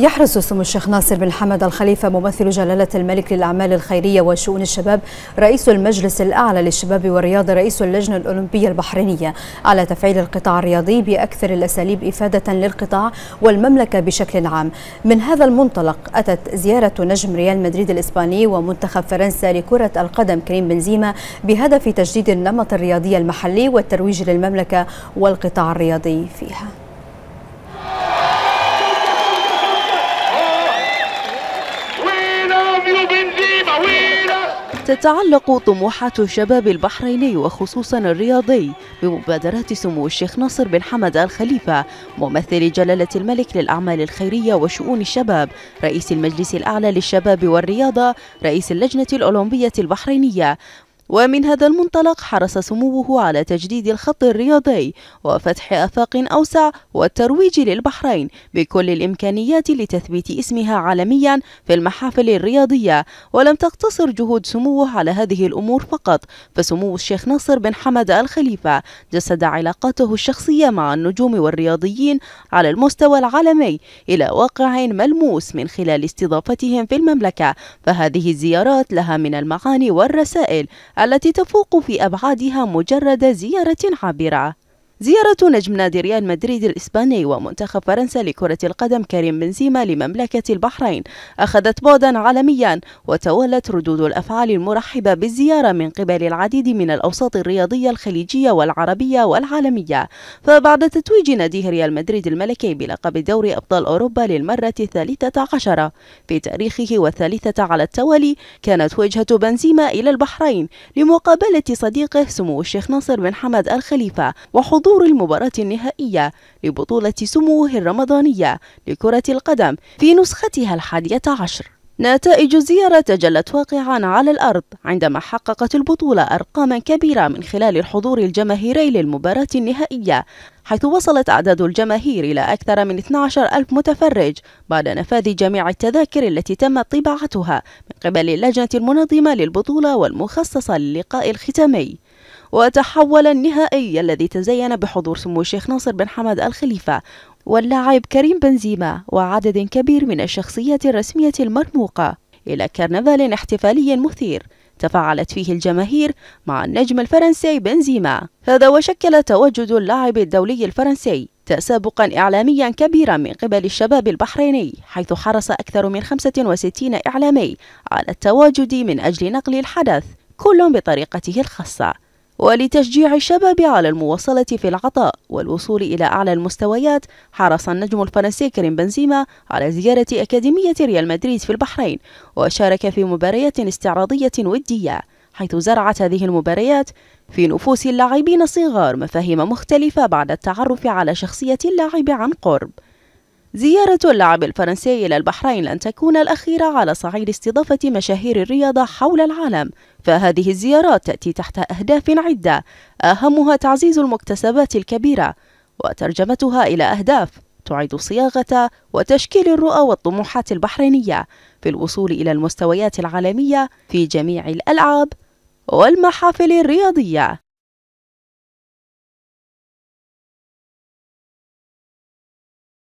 يحرص سمو الشيخ ناصر بن حمد الخليفة ممثل جلالة الملك للأعمال الخيرية وشؤون الشباب رئيس المجلس الأعلى للشباب والرياضة رئيس اللجنة الأولمبية البحرينية على تفعيل القطاع الرياضي بأكثر الأساليب إفادة للقطاع والمملكة بشكل عام من هذا المنطلق أتت زيارة نجم ريال مدريد الإسباني ومنتخب فرنسا لكرة القدم كريم بنزيما بهدف تجديد النمط الرياضي المحلي والترويج للمملكة والقطاع الرياضي فيها تتعلق طموحات الشباب البحريني وخصوصا الرياضي بمبادرات سمو الشيخ ناصر بن حمد آل خليفة ممثل جلالة الملك للأعمال الخيرية وشؤون الشباب رئيس المجلس الأعلى للشباب والرياضة رئيس اللجنة الأولمبية البحرينية ومن هذا المنطلق حرص سموه على تجديد الخط الرياضي وفتح آفاق أوسع والترويج للبحرين بكل الإمكانيات لتثبيت اسمها عالميا في المحافل الرياضية ولم تقتصر جهود سموه على هذه الأمور فقط فسمو الشيخ ناصر بن حمد الخليفة جسد علاقاته الشخصية مع النجوم والرياضيين على المستوى العالمي إلى واقع ملموس من خلال استضافتهم في المملكة فهذه الزيارات لها من المعاني والرسائل التي تفوق في أبعادها مجرد زيارة عابرة زيارة نجم نادي ريال مدريد الإسباني ومنتخب فرنسا لكرة القدم كريم بنزيما لمملكة البحرين أخذت بعدا عالميا وتوالت ردود الأفعال المرحبة بالزيارة من قبل العديد من الأوساط الرياضية الخليجية والعربية والعالمية فبعد تتويج نادي ريال مدريد الملكي بلقب دوري أبطال أوروبا للمرة الثالثة عشرة في تاريخه والثالثة على التوالي كانت وجهة بنزيما إلى البحرين لمقابلة صديقه سمو الشيخ ناصر بن حمد الخليفة وحضور حضور المباراة النهائية لبطولة سموه الرمضانية لكرة القدم في نسختها الحادية عشر نتائج الزيارة تجلت واقعا على الأرض عندما حققت البطولة أرقاما كبيرة من خلال الحضور الجماهيري للمباراة النهائية حيث وصلت أعداد الجماهير إلى أكثر من 12 ألف متفرج بعد نفاذ جميع التذاكر التي تمت طباعتها من قبل اللجنة المنظمة للبطولة والمخصصة للقاء الختامي وتحول النهائي الذي تزين بحضور سمو الشيخ ناصر بن حمد الخليفة واللاعب كريم بنزيما وعدد كبير من الشخصيات الرسمية المرموقة إلى كرنفال احتفالي مثير تفاعلت فيه الجماهير مع النجم الفرنسي بنزيما هذا وشكل تواجد اللاعب الدولي الفرنسي تسابقا إعلاميا كبيرا من قبل الشباب البحريني حيث حرص أكثر من 65 إعلامي على التواجد من أجل نقل الحدث كل بطريقته الخاصة ولتشجيع الشباب على المواصلة في العطاء والوصول إلى أعلى المستويات حرص النجم الفرنسي كريم بنزيما على زيارة أكاديمية ريال مدريد في البحرين وشارك في مباريات استعراضية ودية حيث زرعت هذه المباريات في نفوس اللاعبين الصغار مفاهيم مختلفة بعد التعرف على شخصية اللاعب عن قرب زيارة اللاعب الفرنسي إلى البحرين لن تكون الأخيرة على صعيد استضافة مشاهير الرياضة حول العالم فهذه الزيارات تأتي تحت أهداف عدة أهمها تعزيز المكتسبات الكبيرة وترجمتها إلى أهداف تعيد صياغة وتشكيل الرؤى والطموحات البحرينية في الوصول إلى المستويات العالمية في جميع الألعاب والمحافل الرياضية